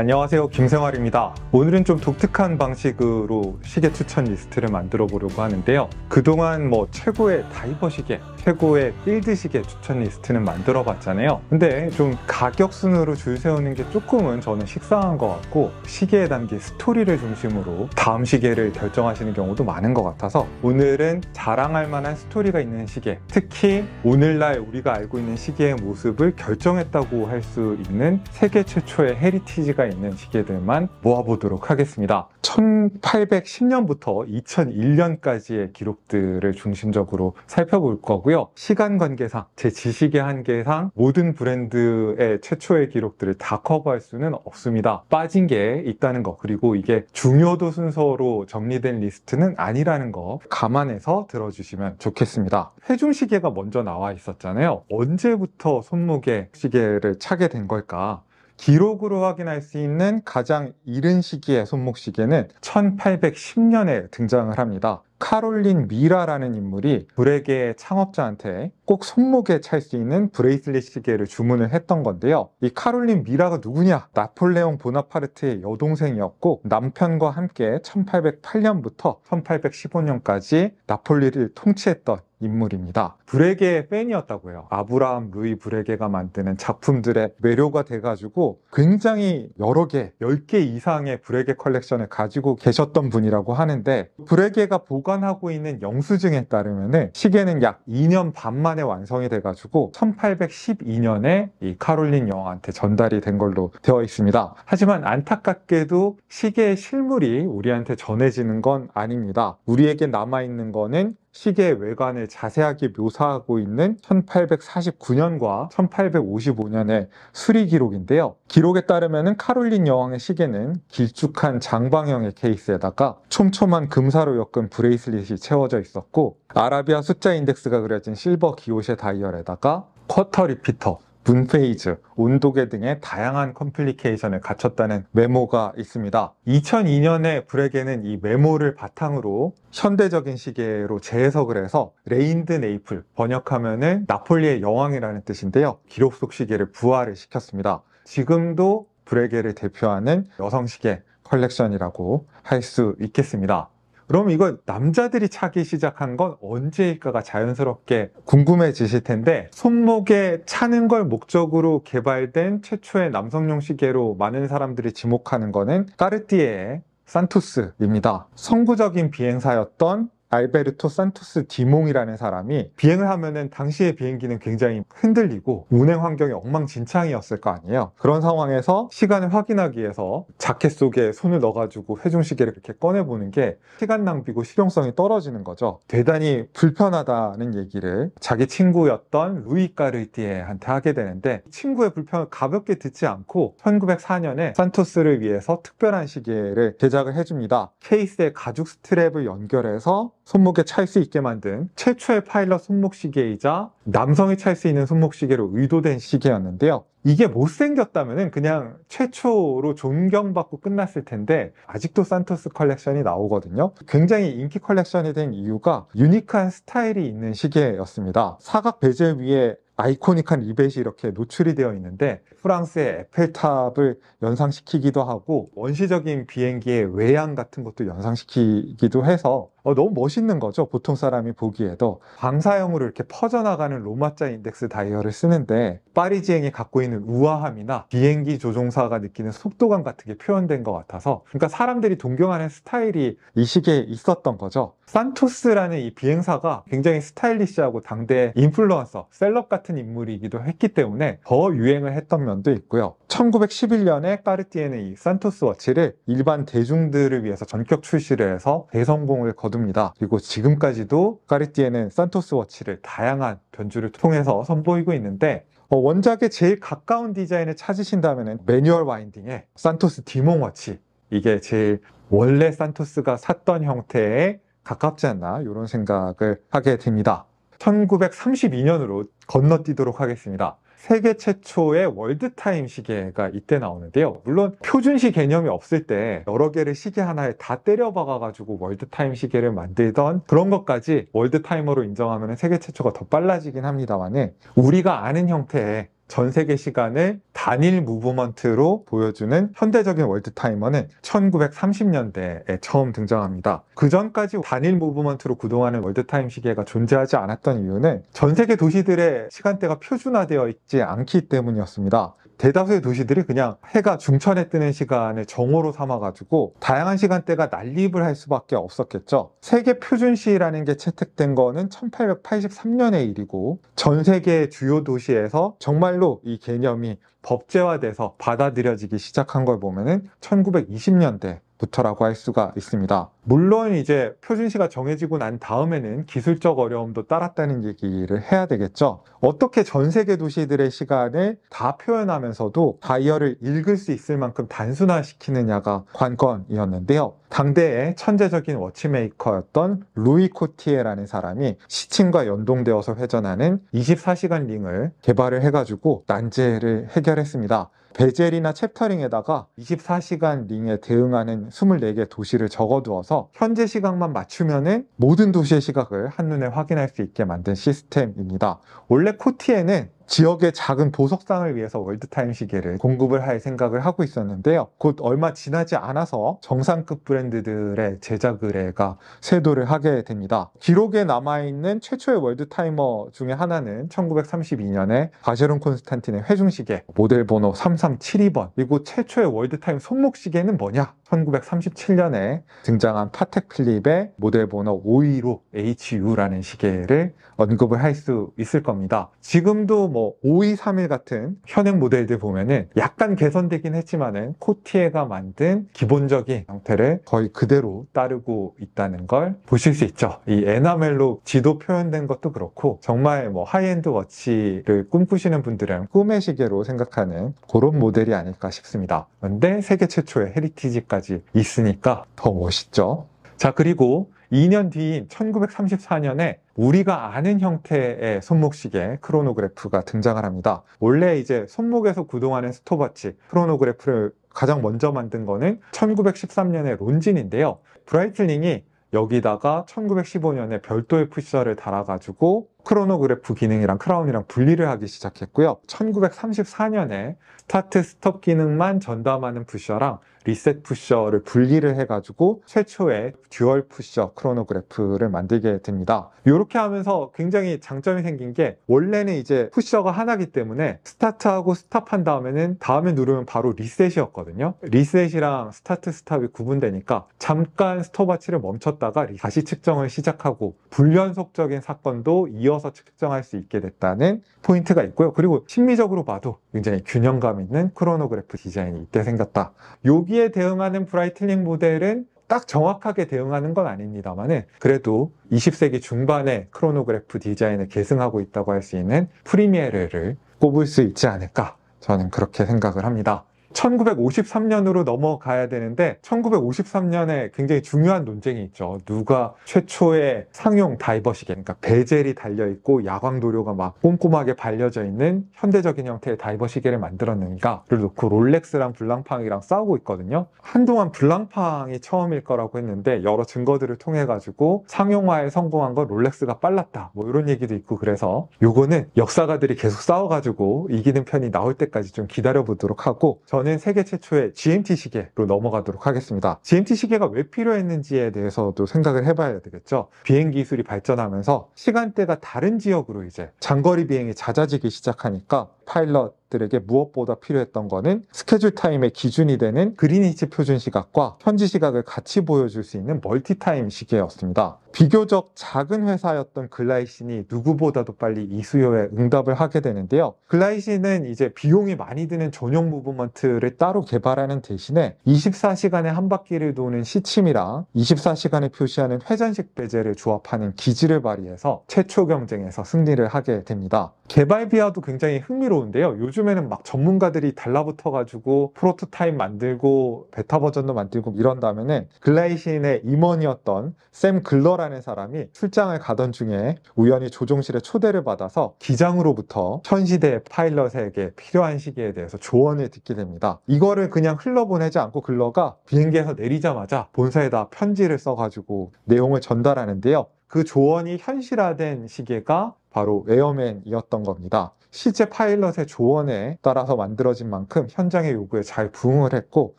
안녕하세요 김생활입니다 오늘은 좀 독특한 방식으로 시계 추천 리스트를 만들어 보려고 하는데요 그동안 뭐 최고의 다이버 시계 최고의 필드 시계 추천 리스트는 만들어 봤잖아요 근데 좀 가격 순으로 줄 세우는 게 조금은 저는 식상한 것 같고 시계에 담긴 스토리를 중심으로 다음 시계를 결정하시는 경우도 많은 것 같아서 오늘은 자랑할 만한 스토리가 있는 시계 특히 오늘날 우리가 알고 있는 시계의 모습을 결정했다고 할 수 있는 세계 최초의 헤리티지가 있는 시계들만 모아보도록 하겠습니다. 1810년부터 2001년까지의 기록들을 중심적으로 살펴볼 거고요. 시간 관계상, 제 지식의 한계상 모든 브랜드의 최초의 기록들을 다 커버할 수는 없습니다. 빠진 게 있다는 거, 그리고 이게 중요도 순서로 정리된 리스트는 아니라는 거 감안해서 들어주시면 좋겠습니다. 회중 시계가 먼저 나와 있었잖아요. 언제부터 손목에 시계를 차게 된 걸까? 기록으로 확인할 수 있는 가장 이른 시기의 손목시계는 1810년에 등장을 합니다. 카롤린 미라라는 인물이 브레게의 창업자한테 꼭 손목에 찰 수 있는 브레이슬릿 시계를 주문을 했던 건데요. 이 카롤린 미라가 누구냐? 나폴레옹 보나파르트의 여동생이었고 남편과 함께 1808년부터 1815년까지 나폴리를 통치했던 인물입니다. 브레게의 팬이었다고 해요. 아브라함 루이 브레게가 만드는 작품들의 매료가 돼가지고 굉장히 여러 개, 10개 이상의 브레게 컬렉션을 가지고 계셨던 분이라고 하는데 브레게가 보관하고 있는 영수증에 따르면 시계는 약 2년 반 만에 완성이 돼가지고 1812년에 이 카롤린 여왕한테 전달이 된 걸로 되어 있습니다. 하지만 안타깝게도 시계의 실물이 우리한테 전해지는 건 아닙니다. 우리에게 남아있는 거는 시계 외관을 자세하게 묘사하고 있는 1849년과 1855년의 수리 기록인데요. 기록에 따르면 카롤린 여왕의 시계는 길쭉한 장방형의 케이스에다가 촘촘한 금사로 엮은 브레이슬릿이 채워져 있었고 아라비아 숫자 인덱스가 그려진 실버 기호쉐 다이얼에다가 쿼터 리피터, 분페이즈 온도계 등의 다양한 컴플리케이션을 갖췄다는 메모가 있습니다. 2002년에 브렉에는 이 메모를 바탕으로 현대적인 시계로 재해석을 해서 레인드 네이플, 번역하면은 나폴리의 여왕이라는 뜻인데요. 기록 속 시계를 부활을 시켰습니다. 지금도 브레게를 대표하는 여성 시계 컬렉션이라고 할 수 있겠습니다. 그럼 이건 남자들이 차기 시작한 건 언제일까가 자연스럽게 궁금해지실 텐데 손목에 차는 걸 목적으로 개발된 최초의 남성용 시계로 많은 사람들이 지목하는 거는 까르띠에의 산투스입니다. 선구적인 비행사였던 알베르토 산토스 디몽이라는 사람이 비행을 하면은 당시의 비행기는 굉장히 흔들리고 운행 환경이 엉망진창이었을 거 아니에요. 그런 상황에서 시간을 확인하기 위해서 자켓 속에 손을 넣어가지고 회중시계를 이렇게 꺼내보는 게 시간 낭비고 실용성이 떨어지는 거죠. 대단히 불편하다는 얘기를 자기 친구였던 루이 까르티에한테 하게 되는데 친구의 불편을 가볍게 듣지 않고 1904년에 산토스를 위해서 특별한 시계를 제작을 해줍니다. 케이스에 가죽 스트랩을 연결해서 손목에 찰 수 있게 만든 최초의 파일럿 손목시계이자 남성이 찰 수 있는 손목시계로 의도된 시계였는데요. 이게 못생겼다면 그냥 최초로 존경받고 끝났을 텐데 아직도 산토스 컬렉션이 나오거든요 굉장히 인기 컬렉션이 된 이유가 유니크한 스타일이 있는 시계였습니다 사각 베젤 위에 아이코닉한 리벳이 이렇게 노출이 되어 있는데 프랑스의 에펠탑을 연상시키기도 하고 원시적인 비행기의 외양 같은 것도 연상시키기도 해서 어, 너무 멋있는 거죠. 보통 사람이 보기에도 방사형으로 이렇게 퍼져나가는 로마자 인덱스 다이얼을 쓰는데 파리지행이 갖고 있는 우아함이나 비행기 조종사가 느끼는 속도감 같은 게 표현된 것 같아서 그러니까 사람들이 동경하는 스타일이 이 시기에 있었던 거죠. 산토스라는 이 비행사가 굉장히 스타일리시하고 당대 의 인플루언서, 셀럽 같은 인물이기도 했기 때문에 더 유행을 했던 면도 있고요. 1911년에 까르띠에는 이 산토스 워치를 일반 대중들을 위해서 전격 출시를 해서 대성공을 거둔 거둡니다. 그리고 지금까지도 가리띠에는 산토스 워치를 다양한 변주를 통해서 선보이고 있는데 어, 원작에 제일 가까운 디자인을 찾으신다면 매뉴얼 와인딩의 산토스 디몽 워치 이게 제일 원래 산토스가 샀던 형태에 가깝지 않나 이런 생각을 하게 됩니다. 1932년으로 건너뛰도록 하겠습니다. 세계 최초의 월드타임 시계가 이때 나오는데요. 물론 표준시 개념이 없을 때 여러 개를 시계 하나에 다 때려 박아가지고 월드타임 시계를 만들던 그런 것까지 월드타이머로 인정하면 세계 최초가 더 빨라지긴 합니다만은 우리가 아는 형태의 전 세계 시간을 단일 무브먼트로 보여주는 현대적인 월드 타이머는 1930년대에 처음 등장합니다. 그 전까지 단일 무브먼트로 구동하는 월드 타임 시계가 존재하지 않았던 이유는 전 세계 도시들의 시간대가 표준화되어 있지 않기 때문이었습니다. 대다수의 도시들이 그냥 해가 중천에 뜨는 시간을 정오로 삼아가지고 다양한 시간대가 난립을 할 수밖에 없었겠죠. 세계 표준시라는 게 채택된 거는 1883년의 일이고 전 세계 의 주요 도시에서 정말로 이 개념이 법제화돼서 받아들여지기 시작한 걸 보면은 1920년대 부처라고 할 수가 있습니다. 물론 이제 표준시가 정해지고 난 다음에는 기술적 어려움도 따랐다는 얘기를 해야 되겠죠. 어떻게 전 세계 도시들의 시간을 다 표현하면서도 다이얼을 읽을 수 있을 만큼 단순화시키느냐가 관건이었는데요. 당대의 천재적인 워치메이커였던 루이 코티에라는 사람이 시침과 연동되어서 회전하는 24시간 링을 개발을 해가지고 난제를 해결했습니다. 베젤이나 챕터링에다가 24시간 링에 대응하는 24개 도시를 적어두어서 현재 시각만 맞추면은 모든 도시의 시각을 한눈에 확인할 수 있게 만든 시스템입니다. 원래 코티에는 지역의 작은 보석상을 위해서 월드타임 시계를 공급을 할 생각을 하고 있었는데요. 곧 얼마 지나지 않아서 정상급 브랜드들의 제작 의뢰가 쇄도를 하게 됩니다. 기록에 남아있는 최초의 월드타이머 중에 하나는 1932년에 바쉐론 콘스탄틴의 회중시계 모델 번호 3372번 그리고 최초의 월드타임 손목시계는 뭐냐? 1937년에 등장한 파텍 필립의 모델 번호 515HU라는 시계를 언급을 할 수 있을 겁니다. 지금도 뭐5231 같은 현행 모델들 보면은 약간 개선되긴 했지만은 코티에가 만든 기본적인 형태를 거의 그대로 따르고 있다는 걸 보실 수 있죠. 이 에나멜로 지도 표현된 것도 그렇고 정말 뭐 하이엔드 워치를 꿈꾸시는 분들은 꿈의 시계로 생각하는 그런 모델이 아닐까 싶습니다. 그런데 세계 최초의 헤리티지까지 있으니까 더 멋있죠. 자 그리고 2년 뒤인 1934년에 우리가 아는 형태의 손목시계 크로노그래프가 등장을 합니다. 원래 이제 손목에서 구동하는 스톱워치 크로노그래프를 가장 먼저 만든 거는 1913년에 론진인데요. 브라이틀링이 여기다가 1915년에 별도의 푸셔를 달아가지고 크로노그래프 기능이랑 크라운이랑 분리를 하기 시작했고요. 1934년에 스 타트 스톱 기능만 전담하는 푸셔랑 리셋 푸셔를 분리를 해가지고 최초의 듀얼 푸셔 크로노그래프를 만들게 됩니다. 이렇게 하면서 굉장히 장점이 생긴 게 원래는 이제 푸셔가 하나기 때문에 스타트하고 스탑한 다음에는 다음에 누르면 바로 리셋이었거든요. 리셋이랑 스타트 스탑이 구분되니까 잠깐 스톱아치를 멈췄다가 다시 측정을 시작하고 불연속적인 사건도 이어 이어서 측정할 수 있게 됐다는 포인트가 있고요. 그리고 심미적으로 봐도 굉장히 균형감 있는 크로노그래프 디자인이 이때 생겼다. 여기에 대응하는 브라이틀링 모델은 딱 정확하게 대응하는 건아닙니다만 그래도 20세기 중반에 크로노그래프 디자인을 계승하고 있다고 할 수 있는 프리미에르를 꼽을 수 있지 않을까 저는 그렇게 생각을 합니다. 1953년으로 넘어가야 되는데 1953년에 굉장히 중요한 논쟁이 있죠. 누가 최초의 상용 다이버시계, 그러니까 베젤이 달려있고 야광 도료가 막 꼼꼼하게 발려져 있는 현대적인 형태의 다이버시계를 만들었는가를 놓고 그 롤렉스랑 블랑팡이랑 싸우고 있거든요. 한동안 블랑팡이 처음일 거라고 했는데 여러 증거들을 통해 가지고 상용화에 성공한 건 롤렉스가 빨랐다. 뭐 이런 얘기도 있고 그래서 요거는 역사가들이 계속 싸워가지고 이기는 편이 나올 때까지 좀 기다려보도록 하고 저는 저는 세계 최초의 GMT 시계로 넘어가도록 하겠습니다. GMT 시계가 왜 필요했는지에 대해서도 생각을 해봐야 되겠죠. 비행 기술이 발전하면서 시간대가 다른 지역으로 이제 장거리 비행이 잦아지기 시작하니까 파일럿들에게 무엇보다 필요했던 거는 스케줄 타임의 기준이 되는 그리니치 표준 시각과 현지 시각을 같이 보여줄 수 있는 멀티타임 시계였습니다. 비교적 작은 회사였던 글라이신이 누구보다도 빨리 이 수요에 응답을 하게 되는데요. 글라이신은 이제 비용이 많이 드는 전용 무브먼트를 따로 개발하는 대신에 24시간에 한 바퀴를 도는 시침이랑 2 4시간에 표시하는 회전식 배제를 조합하는 기지를 발휘해서 최초 경쟁에서 승리를 하게 됩니다. 개발 비와도 굉장히 흥미로운 흥미로운데요. 요즘에는 막 전문가들이 달라붙어가지고 프로토타입 만들고 베타 버전도 만들고 이런다면은 글라이신의 임원이었던 샘 글러라는 사람이 출장을 가던 중에 우연히 조종실에 초대를 받아서 기장으로부터 천시대 파일럿에게 필요한 시기에 대해서 조언을 듣게 됩니다. 이거를 그냥 흘러보내지 않고 글러가 비행기에서 내리자마자 본사에다 편지를 써가지고 내용을 전달하는데요. 그 조언이 현실화된 시계가 바로 웨어맨이었던 겁니다. 실제 파일럿의 조언에 따라서 만들어진 만큼 현장의 요구에 잘 부응을 했고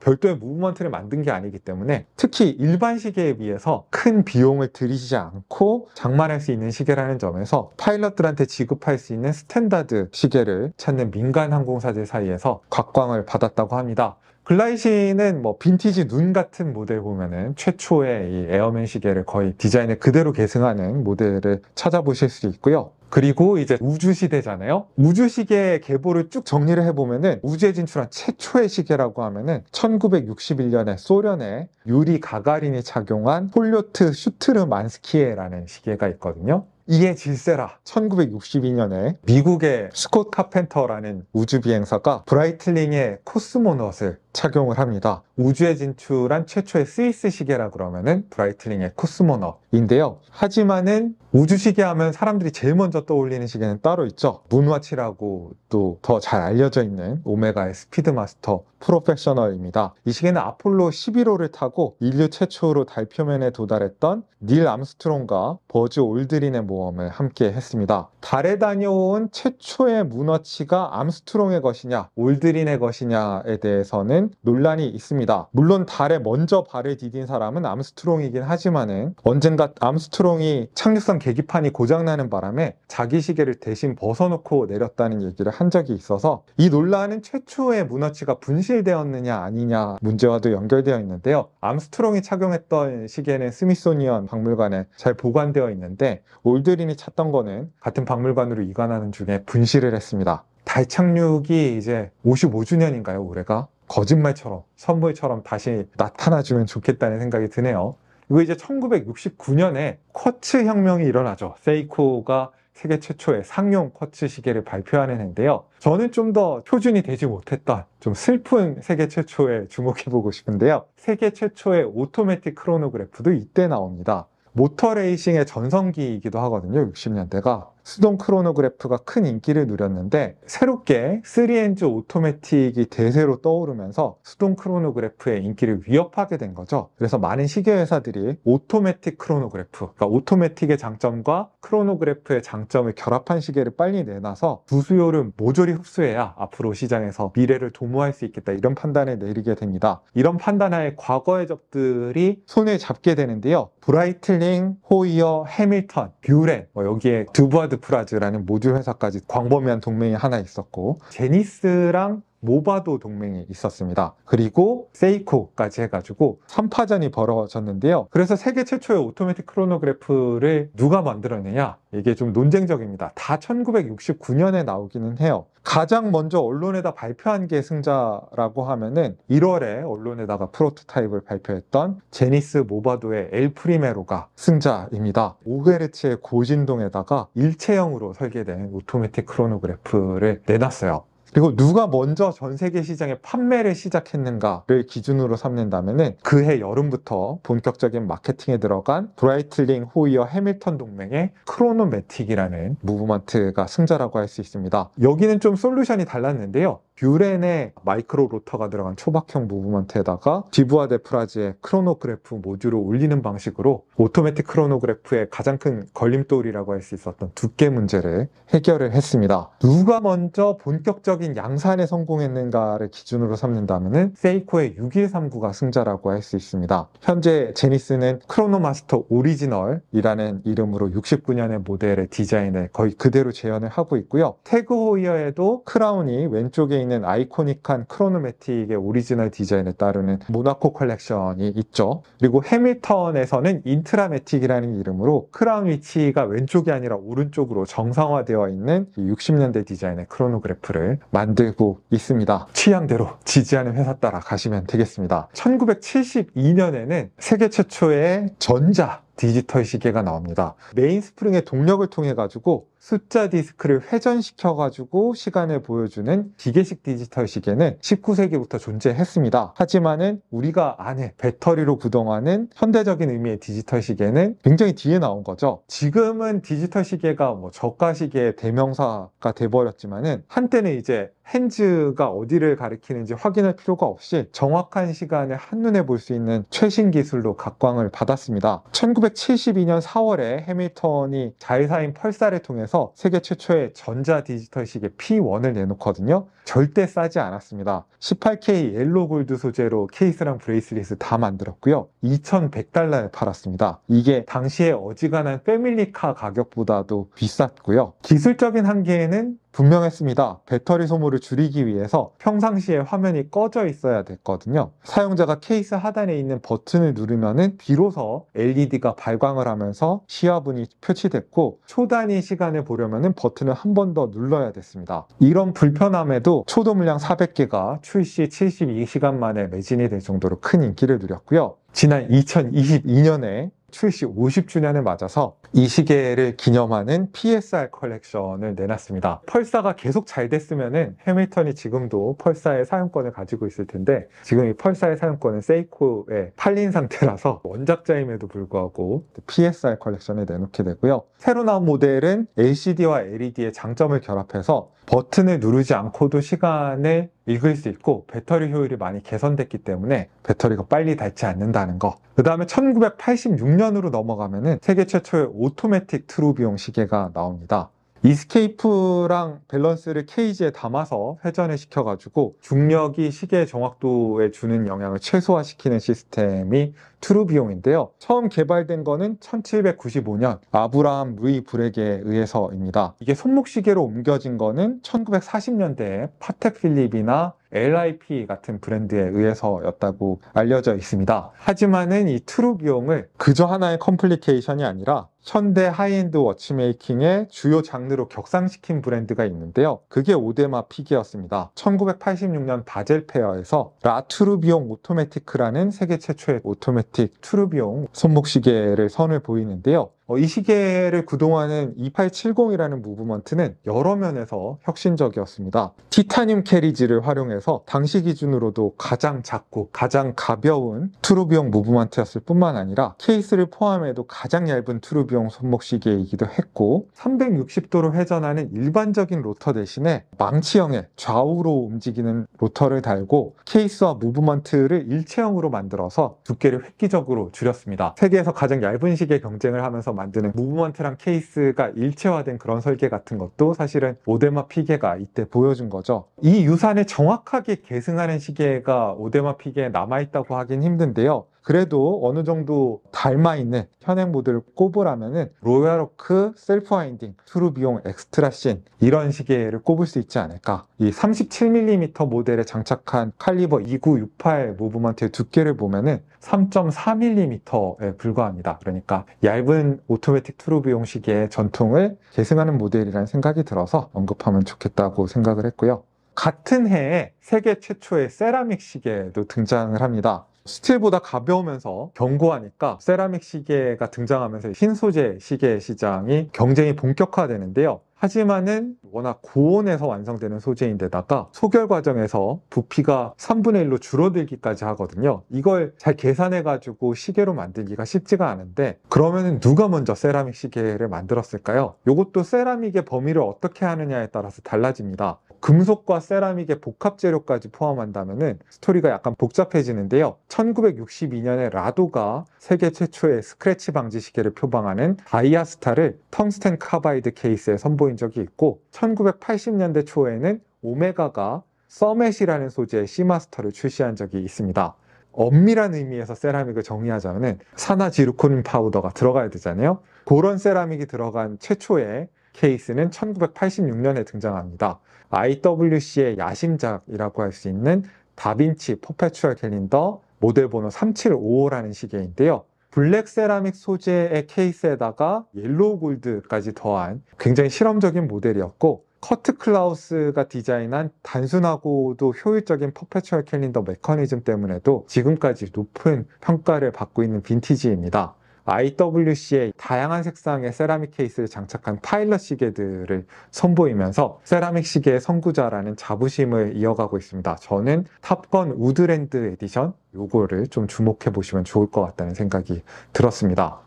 별도의 무브먼트를 만든 게 아니기 때문에 특히 일반 시계에 비해서 큰 비용을 들이지 않고 장만할 수 있는 시계라는 점에서 파일럿들한테 지급할 수 있는 스탠다드 시계를 찾는 민간 항공사들 사이에서 각광을 받았다고 합니다. 글라이시는뭐 빈티지 눈 같은 모델 보면은 최초의 이 에어맨 시계를 거의 디자인을 그대로 계승하는 모델을 찾아보실 수 있고요. 그리고 이제 우주 시대잖아요. 우주 시계 의 계보를 쭉 정리를 해보면은 우주에 진출한 최초의 시계라고 하면은 1961년에 소련의 유리 가가린이 착용한 폴요트 리 슈트르 만스키에라는 시계가 있거든요. 이에 질세라 1962년에 미국의 스콧 카펜터라는 우주비행사가 브라이틀링의 코스모넛을 착용을 합니다. 우주에 진출한 최초의 스위스 시계라 그러면은 브라이틀링의 코스모너인데요. 하지만은 우주 시계 하면 사람들이 제일 먼저 떠올리는 시계는 따로 있죠. 문와치라고 또 더 잘 알려져 있는 오메가의 스피드마스터 프로페셔널입니다. 이 시계는 아폴로 11호를 타고 인류 최초로 달 표면에 도달했던 닐 암스트롱과 버즈 올드린의 모험을 함께 했습니다. 달에 다녀온 최초의 문화치가 암스트롱의 것이냐, 올드린의 것이냐에 대해서는 있는 논란이 있습니다. 물론 달에 먼저 발을 디딘 사람은 암스트롱이긴 하지만은 언젠가 암스트롱이 착륙선 계기판이 고장나는 바람에 자기 시계를 대신 벗어놓고 내렸다는 얘기를 한 적이 있어서 이 논란은 최초의 문화치가 분실되었느냐 아니냐 문제와도 연결되어 있는데요. 암스트롱이 착용했던 시계는 스미소니언 박물관에 잘 보관되어 있는데 올드린이 찾던 거는 같은 박물관으로 이관하는 중에 분실을 했습니다. 달 착륙이 이제 55주년인가요, 올해가? 거짓말처럼 선물처럼 다시 나타나주면 좋겠다는 생각이 드네요. 이거 이제 1969년에 쿼츠 혁명이 일어나죠. 세이코가 세계 최초의 상용 쿼츠 시계를 발표하는 인데요 저는 좀 더 표준이 되지 못했던 좀 슬픈 세계 최초에 주목해보고 싶은데요. 세계 최초의 오토매틱 크로노그래프도 이때 나옵니다. 모터레이싱의 전성기이기도 하거든요. 60년대가. 수동 크로노그래프가 큰 인기를 누렸는데 새롭게 3엔진 오토매틱이 대세로 떠오르면서 수동 크로노그래프의 인기를 위협하게 된 거죠. 그래서 많은 시계 회사들이 오토매틱 크로노그래프, 그러니까 오토매틱의 장점과 크로노그래프의 장점을 결합한 시계를 빨리 내놔서 부수요를 모조리 흡수해야 앞으로 시장에서 미래를 도모할 수 있겠다 이런 판단을 내리게 됩니다. 이런 판단하에 과거의 적들이 손을 잡게 되는데요. 브라이틀링, 호이어, 해밀턴, 뷰렌 뭐 여기에 두부와 잉드 프라즈라는 모듈 회사까지 광범위한 동맹이 하나 있었고 제니스랑 모바도 동맹이 있었습니다. 그리고 세이코까지 해가지고 3파전이 벌어졌는데요. 그래서 세계 최초의 오토매틱 크로노그래프를 누가 만들었느냐? 이게 좀 논쟁적입니다. 다 1969년에 나오기는 해요. 가장 먼저 언론에다 발표한 게 승자라고 하면은 1월에 언론에다가 프로토타입을 발표했던 제니스 모바도의 엘 프리메로가 승자입니다. 5헤르츠의 고진동에다가 일체형으로 설계된 오토매틱 크로노그래프를 내놨어요. 그리고 누가 먼저 전 세계 시장에 판매를 시작했는가를 기준으로 삼는다면 그해 여름부터 본격적인 마케팅에 들어간 브라이틀링 호이어 해밀턴 동맹의 크로노매틱이라는 무브먼트가 승자라고 할 수 있습니다. 여기는 좀 솔루션이 달랐는데요. 뷰렌의 마이크로 로터가 들어간 초박형 무브먼트에다가 디브와 데프라지의 크로노그래프 모듈을 올리는 방식으로 오토매틱 크로노그래프의 가장 큰 걸림돌이라고 할 수 있었던 두께 문제를 해결을 했습니다. 누가 먼저 본격적인 양산에 성공했는가를 기준으로 삼는다면 세이코의 6139가 승자라고 할 수 있습니다. 현재 제니스는 크로노마스터 오리지널이라는 이름으로 69년의 모델의 디자인을 거의 그대로 재현을 하고 있고요. 태그 호이어에도 크라운이 왼쪽에 있는 아이코닉한 크로노매틱의 오리지널 디자인에 따르는 모나코 컬렉션이 있죠. 그리고 해밀턴에서는 인트라매틱이라는 이름으로 크라운 위치가 왼쪽이 아니라 오른쪽으로 정상화되어 있는 60년대 디자인의 크로노그래프를 만들고 있습니다. 취향대로 지지하는 회사 따라 가시면 되겠습니다. 1972년에는 세계 최초의 전자 디지털 시계가 나옵니다. 메인스프링의 동력을 통해 가지고 숫자 디스크를 회전시켜가지고 시간을 보여주는 기계식 디지털 시계는 19세기부터 존재했습니다. 하지만은 우리가 아는 배터리로 구동하는 현대적인 의미의 디지털 시계는 굉장히 뒤에 나온 거죠. 지금은 디지털 시계가 뭐 저가 시계의 대명사가 돼버렸지만은 한때는 이제 핸즈가 어디를 가리키는지 확인할 필요가 없이 정확한 시간을 한눈에 볼 수 있는 최신 기술로 각광을 받았습니다. 1972년 4월에 해밀턴이 자회사인 펄사를 통해서 세계 최초의 전자 디지털시계 P1을 내놓거든요. 절대 싸지 않았습니다. 18K 옐로 골드 소재로 케이스랑 브레이슬릿을 다 만들었고요. 2100달러에 팔았습니다. 이게 당시에 어지간한 패밀리카 가격보다도 비쌌고요. 기술적인 한계에는 분명했습니다. 배터리 소모를 줄이기 위해서 평상시에 화면이 꺼져 있어야 됐거든요. 사용자가 케이스 하단에 있는 버튼을 누르면은 비로소 LED가 발광을 하면서 시화분이 표시됐고 초단위 시간을 보려면은 버튼을 한 번 더 눌러야 됐습니다. 이런 불편함에도 초도 물량 400개가 출시 72시간 만에 매진이 될 정도로 큰 인기를 누렸고요. 지난 2022년에 출시 50주년을 맞아서 이 시계를 기념하는 PSR 컬렉션을 내놨습니다. 펄사가 계속 잘 됐으면 해밀턴이 지금도 펄사의 사용권을 가지고 있을 텐데 지금 이 펄사의 사용권은 세이코에 팔린 상태라서 원작자임에도 불구하고 PSR 컬렉션을 내놓게 되고요. 새로 나온 모델은 LCD와 LED의 장점을 결합해서 버튼을 누르지 않고도 시간을 읽을 수 있고 배터리 효율이 많이 개선됐기 때문에 배터리가 빨리 닳지 않는다는 거. 그 다음에 1986년으로 넘어가면은 세계 최초의 오토매틱 트루비용 시계가 나옵니다. 이스케이프랑 밸런스를 케이지에 담아서 회전을 시켜가지고 중력이 시계 정확도에 주는 영향을 최소화시키는 시스템이 트루비용인데요. 처음 개발된 거는 1795년 아브라함 루이 브렉에 의해서입니다. 이게 손목시계로 옮겨진 거는 1940년대에 파텍 필립이나 LIP 같은 브랜드에 의해서였다고 알려져 있습니다. 하지만은 이 트루 비용을 그저 하나의 컴플리케이션이 아니라 현대 하이엔드 워치메이킹의 주요 장르로 격상시킨 브랜드가 있는데요. 그게 오데마 피이였습니다 1986년 바젤 페어에서 라트루비옹 오토매틱라는 세계 최초의 오토매틱 트루비옹 손목시계를 선을 보이는데요. 어, 이 시계를 구동하는 2870이라는 무브먼트는 여러 면에서 혁신적이었습니다. 티타늄 캐리지를 활용해서 당시 기준으로도 가장 작고 가장 가벼운 트루비용 무브먼트였을 뿐만 아니라 케이스를 포함해도 가장 얇은 트루비옹 고용 손목시계이기도 했고 360도로 회전하는 일반적인 로터 대신에 망치형의 좌우로 움직이는 로터를 달고 케이스와 무브먼트를 일체형으로 만들어서 두께를 획기적으로 줄였습니다. 세계에서 가장 얇은 시계 경쟁을 하면서 만드는 무브먼트랑 케이스가 일체화된 그런 설계 같은 것도 사실은 오데마 피게가 이때 보여준 거죠. 이유산에 정확하게 계승하는 시계가 오데마 피게에 남아있다고 하긴 힘든데요. 그래도 어느 정도 닮아있는 현행 모델을 꼽으라면은 로얄워크 셀프 와인딩 트루 비용 엑스트라 씬 이런 시계를 꼽을 수 있지 않을까 이 37mm 모델에 장착한 칼리버 2968 무브먼트의 두께를 보면은 3.4mm에 불과합니다 그러니까 얇은 오토매틱 트루 비용 시계의 전통을 계승하는 모델이라는 생각이 들어서 언급하면 좋겠다고 생각을 했고요 같은 해에 세계 최초의 세라믹 시계도 등장을 합니다 스틸보다 가벼우면서 견고하니까 세라믹 시계가 등장하면서 신 소재 시계 시장이 경쟁이 본격화되는데요. 하지만은 워낙 고온에서 완성되는 소재인데다가 소결 과정에서 부피가 3분의 1로 줄어들기까지 하거든요. 이걸 잘 계산해가지고 시계로 만들기가 쉽지가 않은데 그러면 은 누가 먼저 세라믹 시계를 만들었을까요? 이것도 세라믹의 범위를 어떻게 하느냐에 따라서 달라집니다. 금속과 세라믹의 복합 재료까지 포함한다면 스토리가 약간 복잡해지는데요. 1962년에 라도가 세계 최초의 스크래치 방지 시계를 표방하는 다이아스타를 텅스텐 카바이드 케이스에 선보인 적이 있고 1980년대 초에는 오메가가 써멧이라는 소재의 시마스터를 출시한 적이 있습니다. 엄밀한 의미에서 세라믹을 정의하자면 산화지루코늄 파우더가 들어가야 되잖아요. 그런 세라믹이 들어간 최초의 케이스는 1986년에 등장합니다. IWC의 야심작이라고 할 수 있는 다빈치 퍼페추얼 캘린더 모델 번호 3755라는 시계인데요. 블랙 세라믹 소재의 케이스에다가 옐로우 골드까지 더한 굉장히 실험적인 모델이었고 커트 클라우스가 디자인한 단순하고도 효율적인 퍼페추얼 캘린더 메커니즘 때문에도 지금까지 높은 평가를 받고 있는 빈티지입니다. IWC의 다양한 색상의 세라믹 케이스를 장착한 파일럿 시계들을 선보이면서 세라믹 시계의 선구자라는 자부심을 이어가고 있습니다. 저는 탑건 우드랜드 에디션 요거를 좀 주목해 보시면 좋을 것 같다는 생각이 들었습니다.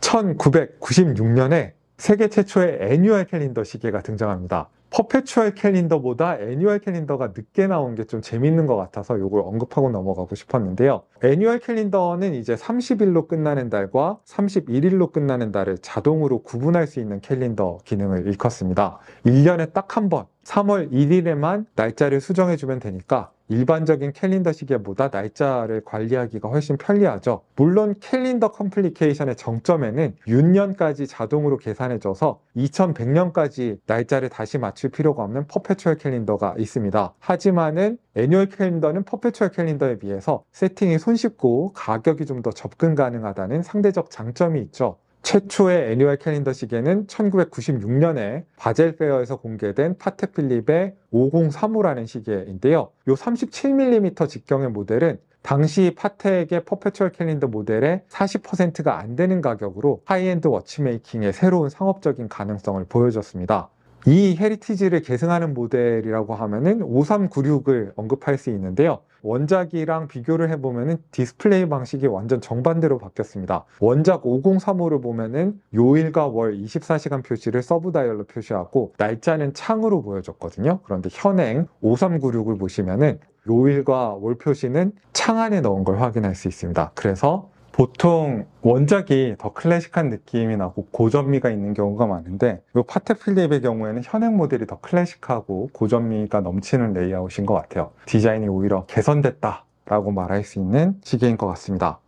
1996년에 세계 최초의 애니얼 캘린더 시계가 등장합니다. 퍼페추얼 캘린더보다 애니얼 캘린더가 늦게 나온 게 좀 재밌는 것 같아서 이걸 언급하고 넘어가고 싶었는데요. 애니얼 캘린더는 이제 30일로 끝나는 달과 31일로 끝나는 달을 자동으로 구분할 수 있는 캘린더 기능을 일컫습니다. 1년에 딱한번 3월 1일에만 날짜를 수정해주면 되니까 일반적인 캘린더 시계보다 날짜를 관리하기가 훨씬 편리하죠. 물론 캘린더 컴플리케이션의 정점에는 6년까지 자동으로 계산해줘서 2100년까지 날짜를 다시 맞출 필요가 없는 퍼페추얼 캘린더가 있습니다. 하지만은 애뉴얼 캘린더는 퍼페추얼 캘린더에 비해서 세팅이 손쉽고 가격이 좀 더 접근 가능하다는 상대적 장점이 있죠. 최초의 애니얼 캘린더 시계는 1996년에 바젤 페어에서 공개된 파테 필립의 5035라는 시계인데요. 이 37mm 직경의 모델은 당시 파테에게 퍼페추얼 캘린더 모델의 40%가 안 되는 가격으로 하이엔드 워치메이킹의 새로운 상업적인 가능성을 보여줬습니다. 이 헤리티지를 계승하는 모델이라고 하면은 5396을 언급할 수 있는데요. 원작이랑 비교를 해보면은 디스플레이 방식이 완전 정반대로 바뀌었습니다. 원작 5035를 보면은 요일과 월 24시간 표시를 서브 다이얼로 표시하고 날짜는 창으로 보여줬거든요. 그런데 현행 5396을 보시면은 요일과 월 표시는 창 안에 넣은 걸 확인할 수 있습니다. 그래서 보통 원작이 더 클래식한 느낌이 나고 고전미가 있는 경우가 많은데 이 파테필립의 경우에는 현행 모델이 더 클래식하고 고전미가 넘치는 레이아웃인 것 같아요 디자인이 오히려 개선됐다 라고 말할 수 있는 시기인 것 같습니다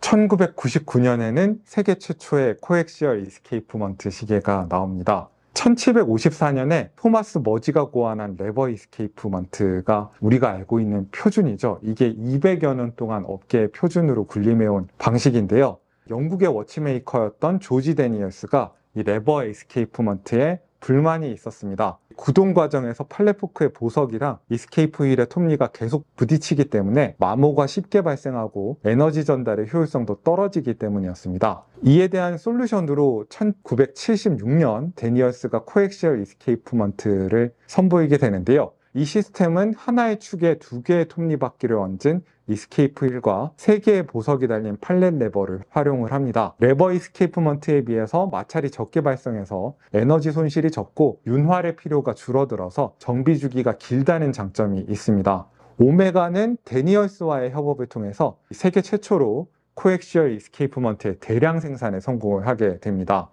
1999년에는 세계 최초의 코엑시얼 이스케이프먼트 시계가 나옵니다 1754년에 토마스 머지가 고안한 레버 이스케이프먼트가 우리가 알고 있는 표준이죠. 이게 200여 년 동안 업계의 표준으로 군림해온 방식인데요. 영국의 워치메이커였던 조지 데니어스가이 레버 에스케이프먼트의 불만이 있었습니다. 구동 과정에서 팔레포크의 보석이랑 이스케이프 휠의 톱니가 계속 부딪히기 때문에 마모가 쉽게 발생하고 에너지 전달의 효율성도 떨어지기 때문이었습니다. 이에 대한 솔루션으로 1976년 데니얼스가 코엑시얼 이스케이프먼트를 선보이게 되는데요. 이 시스템은 하나의 축에 두 개의 톱니바퀴를 얹은 이스케이프1과 3개의 보석이 달린 팔렛 레버를 활용을 합니다. 레버 이스케이프먼트에 비해서 마찰이 적게 발생해서 에너지 손실이 적고 윤활의 필요가 줄어들어서 정비 주기가 길다는 장점이 있습니다. 오메가는 데니얼스와의 협업을 통해서 세계 최초로 코엑시얼 이스케이프먼트의 대량 생산에 성공을 하게 됩니다.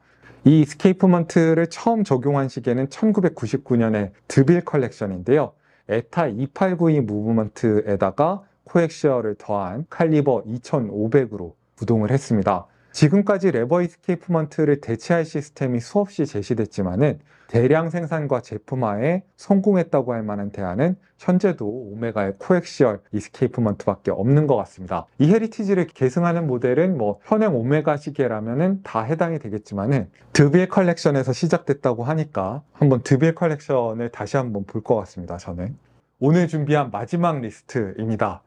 이 이스케이프먼트를 처음 적용한 시기는 1999년의 드빌 컬렉션인데요. 에타 2892 무브먼트에다가 코엑시어를 더한 칼리버 2500으로 구동을 했습니다. 지금까지 레버 이스케이프먼트를 대체할 시스템이 수없이 제시됐지만은 대량 생산과 제품화에 성공했다고 할 만한 대안은 현재도 오메가의 코엑시얼 이스케이프먼트밖에 없는 것 같습니다. 이 헤리티지를 계승하는 모델은 뭐 현행 오메가 시계라면은 다 해당이 되겠지만은 드빌 컬렉션에서 시작됐다고 하니까 한번 드빌 비 컬렉션을 다시 한번 볼 것 같습니다. 저는. 오늘 준비한 마지막 리스트입니다.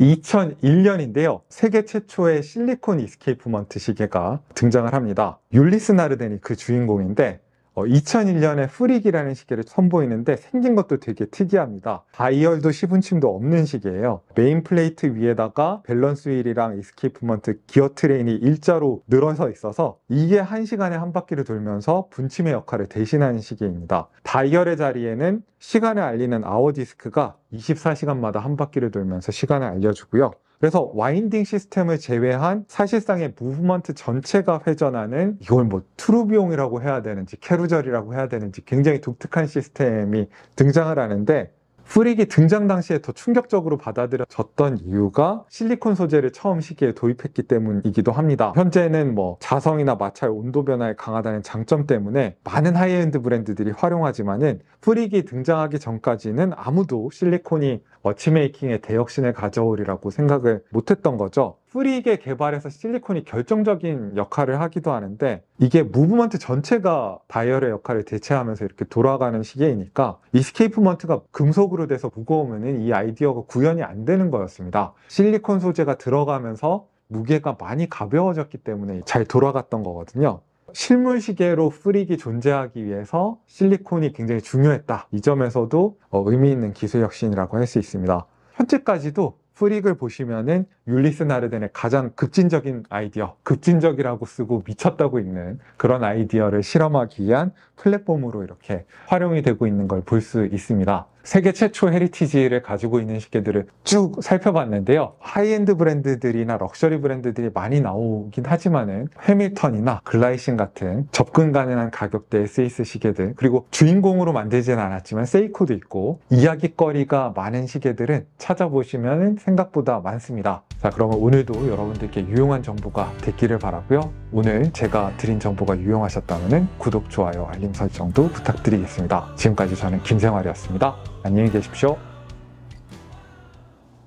2001년인데요. 세계 최초의 실리콘 이스케이프먼트 시계가 등장을 합니다. 율리스 나르덴이 그 주인공인데 어, 2001년에 프릭이라는 시계를 선보이는데 생긴 것도 되게 특이합니다. 다이얼도 시분침도 없는 시계예요. 메인 플레이트 위에다가 밸런스 휠이랑 이스키프먼트 기어 트레인이 일자로 늘어서 있어서 이게 1시간에한 바퀴를 돌면서 분침의 역할을 대신하는 시계입니다. 다이얼의 자리에는 시간을 알리는 아워 디스크가 24시간마다 한 바퀴를 돌면서 시간을 알려주고요. 그래서 와인딩 시스템을 제외한 사실상의 무브먼트 전체가 회전하는 이걸 뭐트루비용이라고 해야 되는지 캐루절이라고 해야 되는지 굉장히 독특한 시스템이 등장을 하는데 프리기 등장 당시에 더 충격적으로 받아들여졌던 이유가 실리콘 소재를 처음 시기에 도입했기 때문이기도 합니다. 현재는 뭐 자성이나 마찰 온도 변화에 강하다는 장점 때문에 많은 하이엔드 브랜드들이 활용하지만은 프리기 등장하기 전까지는 아무도 실리콘이 워치메이킹의 대역신을 가져오리라고 생각을 못했던 거죠. 프리게 개발에서 실리콘이 결정적인 역할을 하기도 하는데 이게 무브먼트 전체가 다이얼의 역할을 대체하면서 이렇게 돌아가는 시계이니까 이스케이프먼트가 금속으로 돼서 무거우면 이 아이디어가 구현이 안 되는 거였습니다. 실리콘 소재가 들어가면서 무게가 많이 가벼워졌기 때문에 잘 돌아갔던 거거든요. 실물 시계로 프릭이 존재하기 위해서 실리콘이 굉장히 중요했다. 이 점에서도 어, 의미 있는 기술 혁신이라고 할 수 있습니다. 현재까지도 프릭을 보시면은 율리스 나르덴의 가장 급진적인 아이디어, 급진적이라고 쓰고 미쳤다고 있는 그런 아이디어를 실험하기 위한 플랫폼으로 이렇게 활용이 되고 있는 걸 볼 수 있습니다. 세계 최초 헤리티지를 가지고 있는 시계들을쭉 살펴봤는데요. 하이엔드 브랜드들이나 럭셔리 브랜드들이 많이 나오긴 하지만은 해밀턴이나 글라이신 같은 접근 가능한 가격대의 스위스 시계들 그리고 주인공으로 만들지는 않았지만 세이코도 있고 이야기거리가 많은 시계들은 찾아보시면 생각보다 많습니다. 자 그러면 오늘도 여러분들께 유용한 정보가 됐기를 바라고요. 오늘 제가 드린 정보가 유용하셨다면 구독, 좋아요, 알림 설정도 부탁드리겠습니다. 지금까지 저는 김생활이었습니다. 안녕히 계십시오.